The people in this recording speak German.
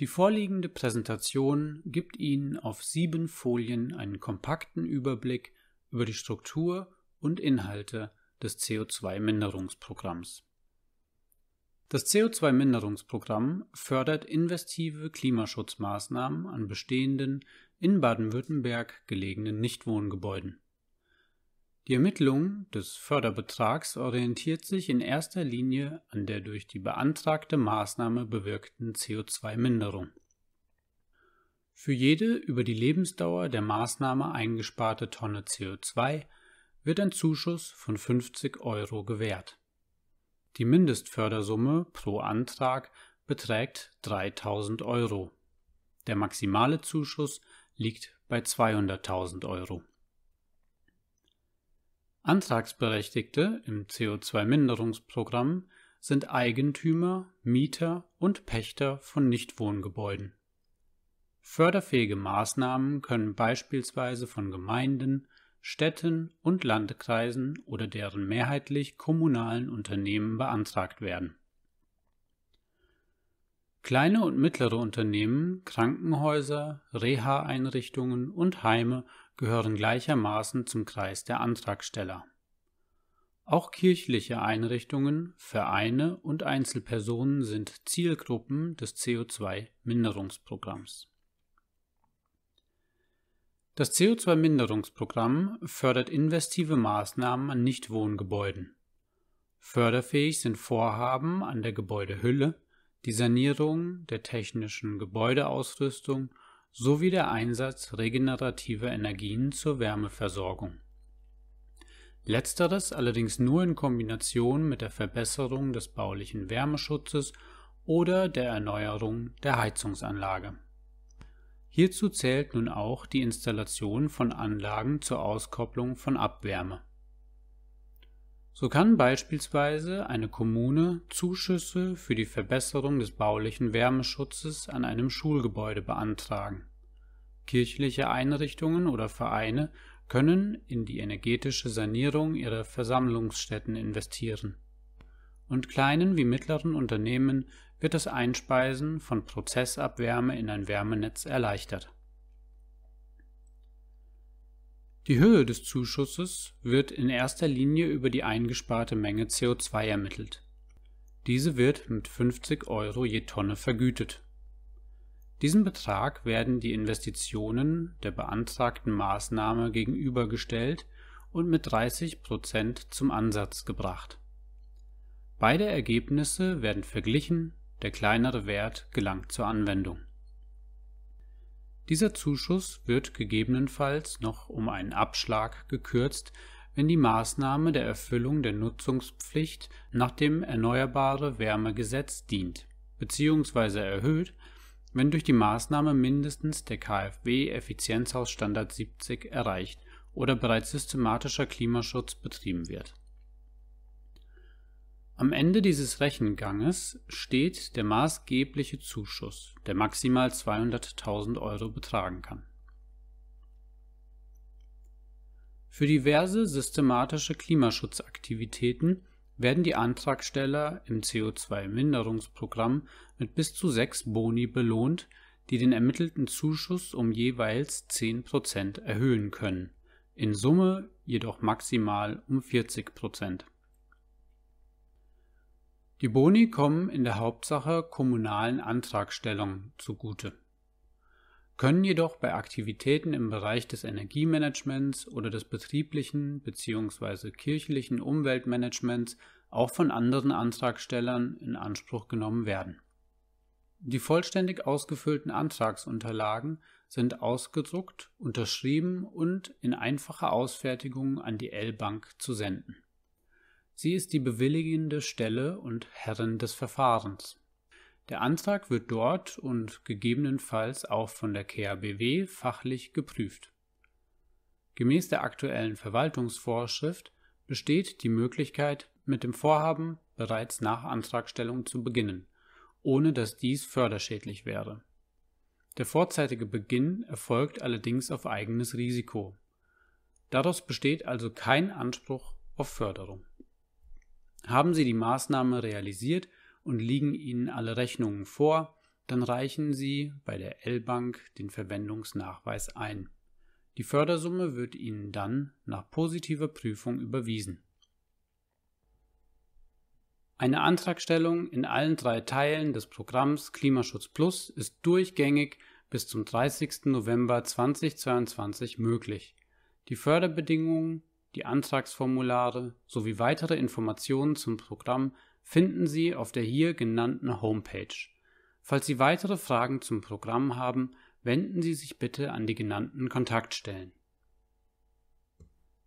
Die vorliegende Präsentation gibt Ihnen auf sieben Folien einen kompakten Überblick über die Struktur und Inhalte des CO2-Minderungsprogramms. Das CO2-Minderungsprogramm fördert investive Klimaschutzmaßnahmen an bestehenden, in Baden-Württemberg gelegenen Nichtwohngebäuden die Ermittlung des Förderbetrags orientiert sich in erster Linie an der durch die beantragte Maßnahme bewirkten CO2-Minderung. Für jede über die Lebensdauer der Maßnahme eingesparte Tonne CO2 wird ein Zuschuss von 50 Euro gewährt. Die Mindestfördersumme pro Antrag beträgt 3000 Euro. Der maximale Zuschuss liegt bei 200.000 Euro. Antragsberechtigte im CO2-Minderungsprogramm sind Eigentümer, Mieter und Pächter von Nichtwohngebäuden. Förderfähige Maßnahmen können beispielsweise von Gemeinden, Städten und Landkreisen oder deren mehrheitlich kommunalen Unternehmen beantragt werden Kleine und mittlere Unternehmen, Krankenhäuser, Reha-Einrichtungen und Heime gehören gleichermaßen zum Kreis der Antragsteller. Auch kirchliche Einrichtungen, Vereine und Einzelpersonen sind Zielgruppen des CO2-Minderungsprogramms. Das CO2-Minderungsprogramm fördert investive Maßnahmen an Nichtwohngebäuden. Förderfähig sind Vorhaben an der Gebäudehülle, die Sanierung der technischen Gebäudeausrüstung sowie der Einsatz regenerativer Energien zur Wärmeversorgung. Letzteres allerdings nur in Kombination mit der Verbesserung des baulichen Wärmeschutzes oder der Erneuerung der Heizungsanlage. Hierzu zählt nun auch die Installation von Anlagen zur Auskopplung von Abwärme. So kann beispielsweise eine Kommune Zuschüsse für die Verbesserung des baulichen Wärmeschutzes an einem Schulgebäude beantragen. Kirchliche Einrichtungen oder Vereine können in die energetische Sanierung ihrer Versammlungsstätten investieren. Und kleinen wie mittleren Unternehmen wird das Einspeisen von Prozessabwärme in ein Wärmenetz erleichtert. Die Höhe des Zuschusses wird in erster Linie über die eingesparte Menge CO2 ermittelt. Diese wird mit 50 Euro je Tonne vergütet. Diesem Betrag werden die Investitionen der beantragten Maßnahme gegenübergestellt und mit 30 Prozent zum Ansatz gebracht. Beide Ergebnisse werden verglichen, der kleinere Wert gelangt zur Anwendung. Dieser Zuschuss wird gegebenenfalls noch um einen Abschlag gekürzt, wenn die Maßnahme der Erfüllung der Nutzungspflicht nach dem Erneuerbare Wärme Gesetz dient, bzw. erhöht, wenn durch die Maßnahme mindestens der KfW Effizienzhausstandard 70 erreicht oder bereits systematischer Klimaschutz betrieben wird am Ende dieses Rechenganges steht der maßgebliche Zuschuss, der maximal 200.000 Euro betragen kann. Für diverse systematische Klimaschutzaktivitäten werden die Antragsteller im CO2-Minderungsprogramm mit bis zu sechs Boni belohnt, die den ermittelten Zuschuss um jeweils 10% erhöhen können, in Summe jedoch maximal um 40%. Die Boni kommen in der Hauptsache kommunalen Antragstellungen zugute, können jedoch bei Aktivitäten im Bereich des Energiemanagements oder des betrieblichen bzw. kirchlichen Umweltmanagements auch von anderen Antragstellern in Anspruch genommen werden. Die vollständig ausgefüllten Antragsunterlagen sind ausgedruckt, unterschrieben und in einfacher Ausfertigung an die L-Bank zu senden Sie ist die bewilligende Stelle und Herrin des Verfahrens. Der Antrag wird dort und gegebenenfalls auch von der KABW fachlich geprüft. Gemäß der aktuellen Verwaltungsvorschrift besteht die Möglichkeit, mit dem Vorhaben bereits nach Antragstellung zu beginnen, ohne dass dies förderschädlich wäre. Der vorzeitige Beginn erfolgt allerdings auf eigenes Risiko. Daraus besteht also kein Anspruch auf Förderung. Haben Sie die Maßnahme realisiert und liegen Ihnen alle Rechnungen vor, dann reichen Sie bei der L-Bank den Verwendungsnachweis ein. Die Fördersumme wird Ihnen dann nach positiver Prüfung überwiesen. Eine Antragstellung in allen drei Teilen des Programms Klimaschutz Plus ist durchgängig bis zum 30. November 2022 möglich. Die Förderbedingungen die Antragsformulare sowie weitere Informationen zum Programm finden Sie auf der hier genannten Homepage. Falls Sie weitere Fragen zum Programm haben, wenden Sie sich bitte an die genannten Kontaktstellen